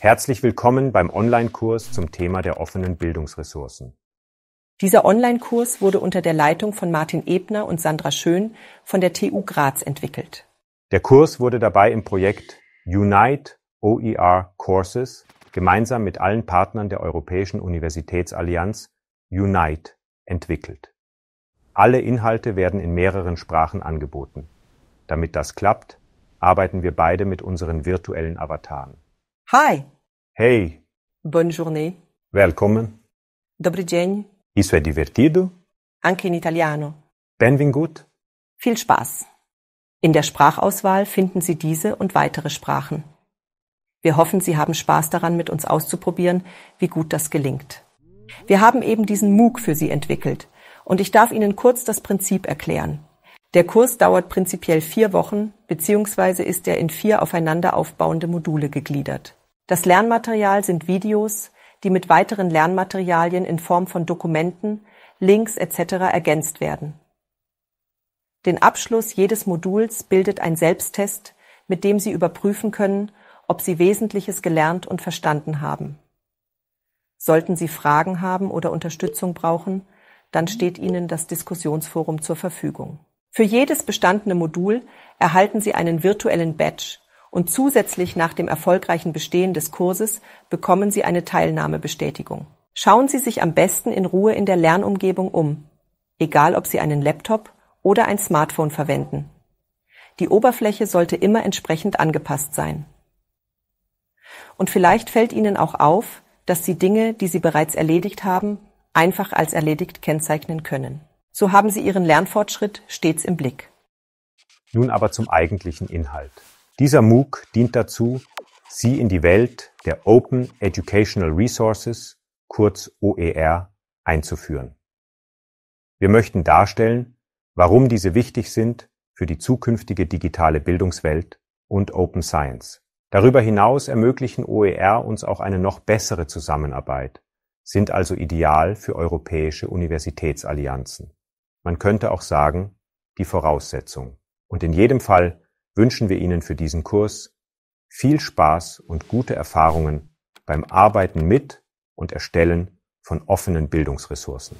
Herzlich willkommen beim Online-Kurs zum Thema der offenen Bildungsressourcen. Dieser Online-Kurs wurde unter der Leitung von Martin Ebner und Sandra Schön von der TU Graz entwickelt. Der Kurs wurde dabei im Projekt Unite OER Courses gemeinsam mit allen Partnern der Europäischen Universitätsallianz Unite entwickelt. Alle Inhalte werden in mehreren Sprachen angeboten. Damit das klappt, arbeiten wir beide mit unseren virtuellen Avataren. Hi. Hey. Bonne journée. Willkommen. Dobri dzień. Isso è divertido? Anche in italiano. Benvingut. Viel Spaß. In der Sprachauswahl finden Sie diese und weitere Sprachen. Wir hoffen, Sie haben Spaß daran, mit uns auszuprobieren, wie gut das gelingt. Wir haben eben diesen MOOC für Sie entwickelt und ich darf Ihnen kurz das Prinzip erklären. Der Kurs dauert prinzipiell vier Wochen, beziehungsweise ist er in vier aufeinander aufbauende Module gegliedert. Das Lernmaterial sind Videos, die mit weiteren Lernmaterialien in Form von Dokumenten, Links etc. ergänzt werden. Den Abschluss jedes Moduls bildet ein Selbsttest, mit dem Sie überprüfen können, ob Sie Wesentliches gelernt und verstanden haben. Sollten Sie Fragen haben oder Unterstützung brauchen, dann steht Ihnen das Diskussionsforum zur Verfügung. Für jedes bestandene Modul erhalten Sie einen virtuellen Badge, und zusätzlich nach dem erfolgreichen Bestehen des Kurses bekommen Sie eine Teilnahmebestätigung. Schauen Sie sich am besten in Ruhe in der Lernumgebung um, egal ob Sie einen Laptop oder ein Smartphone verwenden. Die Oberfläche sollte immer entsprechend angepasst sein. Und vielleicht fällt Ihnen auch auf, dass Sie Dinge, die Sie bereits erledigt haben, einfach als erledigt kennzeichnen können. So haben Sie Ihren Lernfortschritt stets im Blick. Nun aber zum eigentlichen Inhalt. Dieser MOOC dient dazu, Sie in die Welt der Open Educational Resources, kurz OER, einzuführen. Wir möchten darstellen, warum diese wichtig sind für die zukünftige digitale Bildungswelt und Open Science. Darüber hinaus ermöglichen OER uns auch eine noch bessere Zusammenarbeit, sind also ideal für europäische Universitätsallianzen. Man könnte auch sagen, die Voraussetzung. Und in jedem Fall wünschen wir Ihnen für diesen Kurs viel Spaß und gute Erfahrungen beim Arbeiten mit und Erstellen von offenen Bildungsressourcen.